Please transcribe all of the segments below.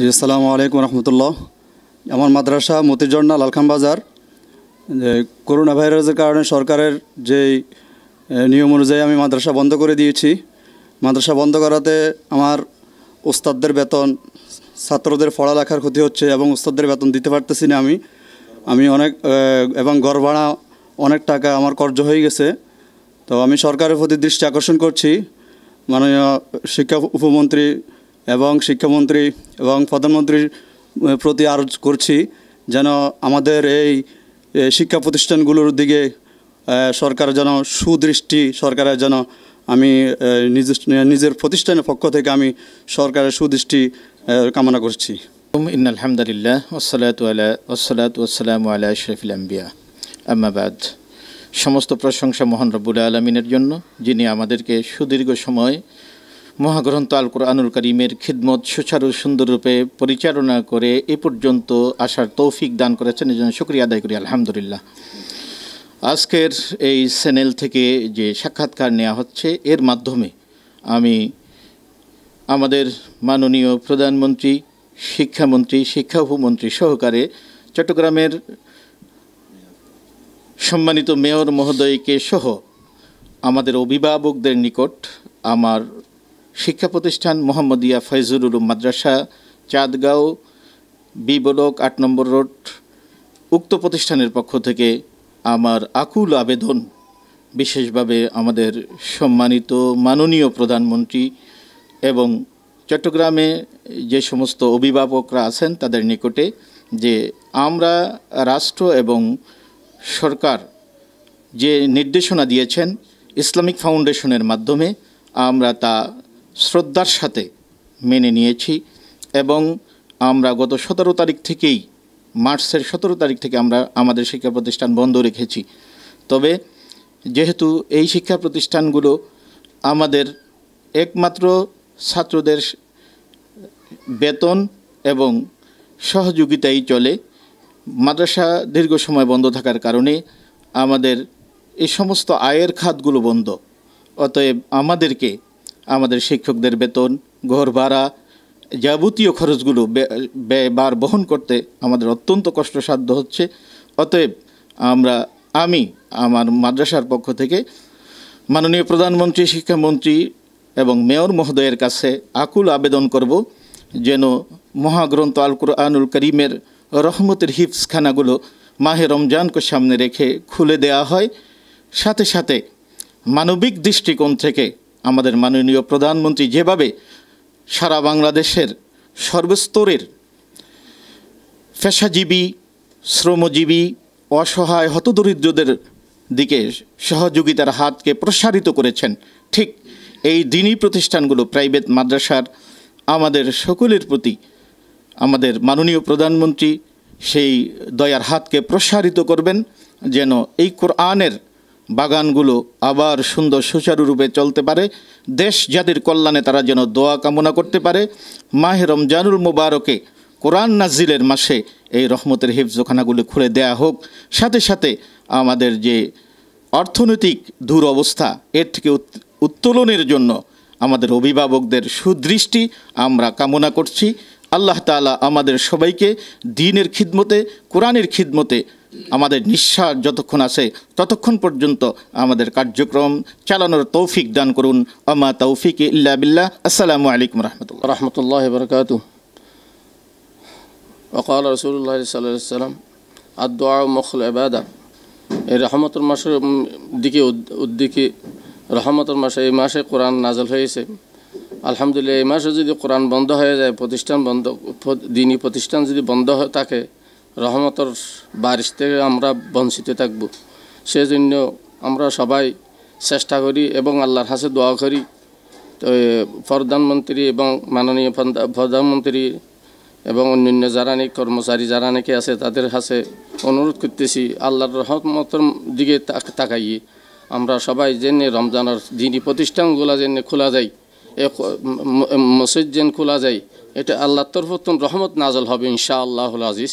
জি আসসালামু আলাইকুম রহমতুল্লাহ আমার মাদ্রাসা মতিজর্না লালখান বাজার যে করোনা ভাইরাসের কারণে সরকারের যেই নিয়ম অনুযায়ী আমি মাদ্রাসা বন্ধ করে দিয়েছি মাদ্রাসা বন্ধ করাতে আমার ওস্তাদদের বেতন ছাত্রদের পড়ালেখার ক্ষতি হচ্ছে এবং ওস্তাদদের বেতন দিতে পারতেছি না আমি আমি অনেক এবং ঘর ভাড়া অনেক টাকা আমার কর্য হয়ে গেছে তো আমি সরকারের প্রতি দৃষ্টি আকর্ষণ করছি মাননীয় শিক্ষা উপমন্ত্রী এবং শিক্ষামন্ত্রী এবং প্রধানমন্ত্রীর প্রতি আরো করছি যেন আমাদের এই শিক্ষা প্রতিষ্ঠানগুলোর দিকে সরকার যেন সুদৃষ্টি সরকারের যেন আমি নিজের প্রতিষ্ঠানের পক্ষ থেকে আমি সরকারের সুদৃষ্টি কামনা করছি ইন আলহামদুলিল্লাহ ওসলাত ওসলাত ওসালাম আল্লাহ আম্বিয়া সমস্ত প্রশংসা মোহন রব্বুল আলমিনের জন্য যিনি আমাদেরকে সুদীর্ঘ সময় মহাগ্রন্থ আল কোরআনুল করিমের খিদমত সুচারু সুন্দররূপে পরিচালনা করে এ পর্যন্ত আসার তৌফিক দান করেছেন এজন্য শুক্রিয়া আদায় করি আলহামদুলিল্লাহ আজকের এই চ্যানেল থেকে যে সাক্ষাৎকার নেওয়া হচ্ছে এর মাধ্যমে আমি আমাদের মাননীয় প্রধানমন্ত্রী শিক্ষামন্ত্রী শিক্ষা উপমন্ত্রী সহকারে চট্টগ্রামের সম্মানিত মেয়র মহোদয়কে সহ আমাদের অভিভাবকদের নিকট আমার শিক্ষা প্রতিষ্ঠান মোহাম্মদিয়া ফয়জুল উলুম মাদ্রাসা চাঁদগাঁও বি বলক আট নম্বর রোড উক্ত প্রতিষ্ঠানের পক্ষ থেকে আমার আকুল আবেদন বিশেষভাবে আমাদের সম্মানিত মাননীয় প্রধানমন্ত্রী এবং চট্টগ্রামে যে সমস্ত অভিভাবকরা আছেন তাদের নিকটে যে আমরা রাষ্ট্র এবং সরকার যে নির্দেশনা দিয়েছেন ইসলামিক ফাউন্ডেশনের মাধ্যমে আমরা তা শ্রদ্ধার সাথে মেনে নিয়েছি এবং আমরা গত সতেরো তারিখ থেকেই মার্চের সতেরো তারিখ থেকে আমরা আমাদের শিক্ষা প্রতিষ্ঠান বন্ধ রেখেছি তবে যেহেতু এই শিক্ষা প্রতিষ্ঠানগুলো আমাদের একমাত্র ছাত্রদের বেতন এবং সহযোগিতাই চলে মাদ্রাসা দীর্ঘ সময় বন্ধ থাকার কারণে আমাদের এই সমস্ত আয়ের খাতগুলো বন্ধ অতএব আমাদেরকে আমাদের শিক্ষকদের বেতন ঘর ভাড়া যাবতীয় খরচগুলো ব্যয় বার বহন করতে আমাদের অত্যন্ত কষ্টসাধ্য হচ্ছে অতএব আমরা আমি আমার মাদ্রাসার পক্ষ থেকে মাননীয় প্রধানমন্ত্রী শিক্ষামন্ত্রী এবং মেয়র মহোদয়ের কাছে আকুল আবেদন করব যেন মহাগ্রন্থ আল কুরআনুল করিমের রহমতের হিফসখানাগুলো মাহে রমজানকে সামনে রেখে খুলে দেয়া হয় সাথে সাথে মানবিক দৃষ্টিকোণ থেকে আমাদের মাননীয় প্রধানমন্ত্রী যেভাবে সারা বাংলাদেশের সর্বস্তরের পেশাজীবী শ্রমজীবী অসহায় হতদরিদ্রদের দিকে সহযোগিতার হাতকে প্রসারিত করেছেন ঠিক এই দিনই প্রতিষ্ঠানগুলো প্রাইভেট মাদ্রাসার আমাদের সকলের প্রতি আমাদের মাননীয় প্রধানমন্ত্রী সেই দয়ার হাতকে প্রসারিত করবেন যেন এই কোরআনের বাগানগুলো আবার সুন্দর সুচারুরূপে চলতে পারে দেশ জাতির কল্যাণে তারা যেন দোয়া কামনা করতে পারে মাহে রমজানুল মুবারকে কোরআন নাজিলের মাসে এই রহমতের হিফজখানাগুলি খুলে দেয়া হোক সাথে সাথে আমাদের যে অর্থনৈতিক দুরবস্থা এর থেকে উত্তোলনের জন্য আমাদের অভিভাবকদের সুদৃষ্টি আমরা কামনা করছি আল্লাহ তালা আমাদের সবাইকে দিনের খিদমতে কোরআনের খিদমতে আমাদের নিঃশ্বাস যতক্ষণ আছে ততক্ষণ পর্যন্ত আমাদের কার্যক্রম চালানোর তৌফিক দান করুন আমা তৌফিক ইল্লা বিল্লাহ আসসালামু আলাইকুম রহমতুল্লাহ রহমতুল্লাহ বরকাত ওকাল রসুল্লাহ সাল্লাম আদোয়া মখল এবাদা এই রহমতের মাসের দিকে উদ্দিকে রহমতের মাসে এই মাসে কোরআন নাজল হয়েছে আলহামদুলিল্লাহ এই মাসে যদি কোরআন বন্ধ হয়ে যায় প্রতিষ্ঠান বন্ধ দিনী প্রতিষ্ঠান যদি বন্ধ থাকে রহমতর বারিশ থেকে আমরা বঞ্চিত থাকব সেজন্য আমরা সবাই চেষ্টা করি এবং আল্লাহর হাসে দোয়া করি তো প্রধানমন্ত্রী এবং মাননীয় প্রধানমন্ত্রী এবং অন্যান্য যারা নাকি কর্মচারী যারা নাকি আছে তাদের হাসে অনুরোধ করতেছি আল্লাহর রহমতর দিকে তাকাইয়ে আমরা সবাই জেনে রমজানের দিনই প্রতিষ্ঠানগুলো জেনে খোলা যায় মসজিদ যেন খোলা যায় এটা আল্লাহর প্রথম রহমত নাজল হবে ইনশা আল্লাহুল আজিজ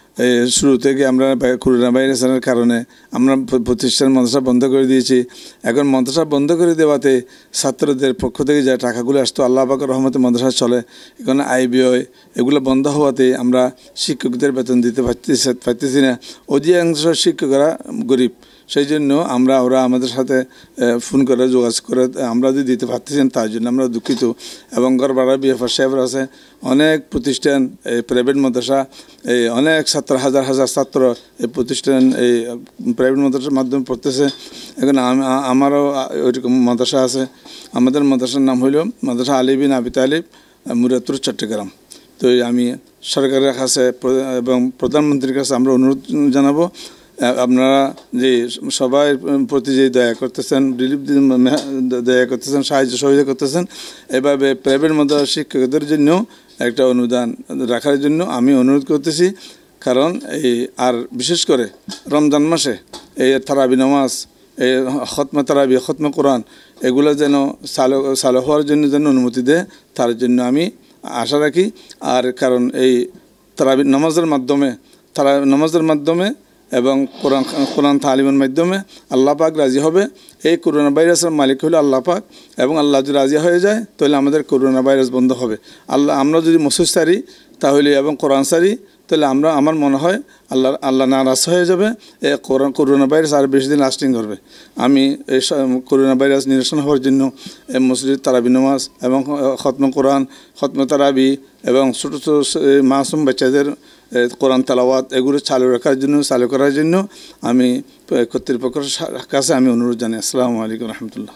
শুরু থেকে আমরা করোনা ভাইরাসের কারণে আমরা প্রতিষ্ঠান মন্ত্রসা বন্ধ করে দিয়েছি এখন মন্ত্রসা বন্ধ করে দেওয়াতে ছাত্রদের পক্ষ থেকে যা টাকাগুলো আসতো আল্লাহ পাক রহমতে মন্ত্রসা চলে এখন আইবিআই এগুলো বন্ধ হওয়াতে আমরা শিক্ষকদের বেতন দিতে পারতেছি না অধিকাংশ শিক্ষকরা গরিব সেই জন্য আমরা ওরা আমাদের সাথে ফোন করে যোগাযোগ করে আমরা যদি দিতে পারতেছেন তার জন্য আমরা দুঃখিত এবং গড়বাড়া বিএফআর সাহেবরা আছে অনেক প্রতিষ্ঠান এই প্রাইভেট মাদ্রাসা এই অনেক ছাত্র হাজার হাজার ছাত্র এই প্রতিষ্ঠান এই প্রাইভেট মাদ্রাসার মাধ্যমে পড়তেছে এখন আমারও ওইরকম মাদ্রাসা আছে আমাদের মাদ্রাসার নাম হইল মাদ্রাসা আলিবিন আবি তালিব মুরাতুর চট্টগ্রাম তো আমি সরকারের কাছে এবং প্রধানমন্ত্রীর কাছে আমরা অনুরোধ জানাবো আপনারা যে সবাই প্রতি যে দয়া করতেছেন রিলিফ দয়া করতেছেন সাহায্য সহযোগিতা করতেছেন এভাবে প্রাইভেট মাদ্রাসা শিক্ষকদের জন্য একটা অনুদান রাখার জন্য আমি অনুরোধ করতেছি কারণ এই আর বিশেষ করে রমজান মাসে এই তারাবি নামাজ এই খতমা তারাবি খতমা কোরআন এগুলো যেন সালো সালো হওয়ার জন্য যেন অনুমতি দেয় তার জন্য আমি আশা রাখি আর কারণ এই তারাবি নামাজের মাধ্যমে তারা নামাজের মাধ্যমে এবং কোরআন কোরআন তালিমের মাধ্যমে আল্লাহ পাক রাজি হবে এই করোনা ভাইরাসের মালিক হলো আল্লাহ পাক এবং আল্লাহ যদি রাজি হয়ে যায় তাহলে আমাদের করোনা ভাইরাস বন্ধ হবে আল্লাহ আমরা যদি মসজিদ সারি তাহলে এবং কোরআন সারি তাহলে আমরা আমার মনে হয় আল্লাহ আল্লাহ নারাজ হয়ে যাবে এ করোনা ভাইরাস আর বেশি দিন লাস্টিং করবে আমি এই করোনা ভাইরাস নিরসন হওয়ার জন্য মসজিদ তারাবি নমাজ এবং খতম কোরআন খতম তারাবি এবং ছোটো ছোটো মাসুম বাচ্চাদের কোরআন তালাওয়াত এগুলো চালু রাখার জন্য চালু করার জন্য আমি কর্তৃপক্ষের কাছে আমি অনুরোধ জানাই আসসালামু আলাইকুম রহমতুল্লাহ